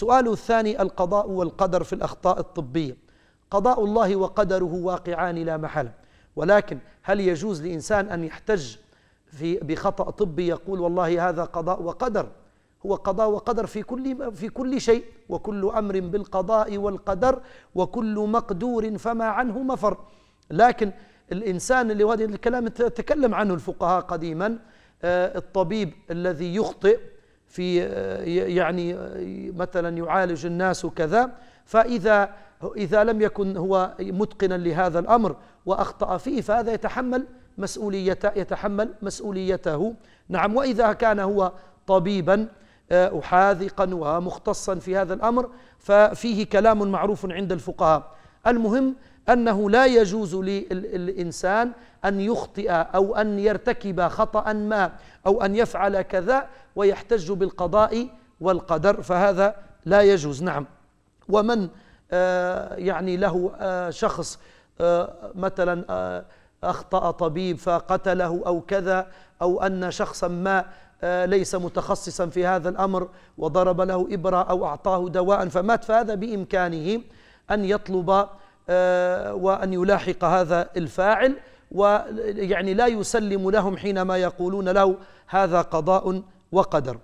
سؤال الثاني القضاء والقدر في الأخطاء الطبية قضاء الله وقدره واقعان لا محالة ولكن هل يجوز لإنسان أن يحتج في بخطأ طبي يقول والله هذا قضاء وقدر هو قضاء وقدر في كل في كل شيء وكل امر بالقضاء والقدر وكل مقدور فما عنه مفر لكن الانسان اللي هذا الكلام تكلم عنه الفقهاء قديما آه، الطبيب الذي يخطئ في يعني مثلا يعالج الناس وكذا فإذا إذا لم يكن هو متقنا لهذا الأمر وأخطأ فيه فهذا يتحمل مسؤوليته يتحمل مسؤوليته نعم وإذا كان هو طبيبا وحاذقا آه، ومختصا في هذا الأمر ففيه كلام معروف عند الفقهاء المهم أنه لا يجوز للإنسان أن يخطئ أو أن يرتكب خطأ ما أو أن يفعل كذا ويحتج بالقضاء والقدر فهذا لا يجوز نعم ومن آه، يعني له آه، شخص آه، مثلا أخطأ طبيب فقتله أو كذا أو أن شخصا ما ليس متخصصا في هذا الأمر وضرب له إبرة أو أعطاه دواء فمات فهذا بإمكانه أن يطلب آه، وأن يلاحق هذا الفاعل ويعني لا يسلم لهم حينما يقولون له هذا قضاء وقدر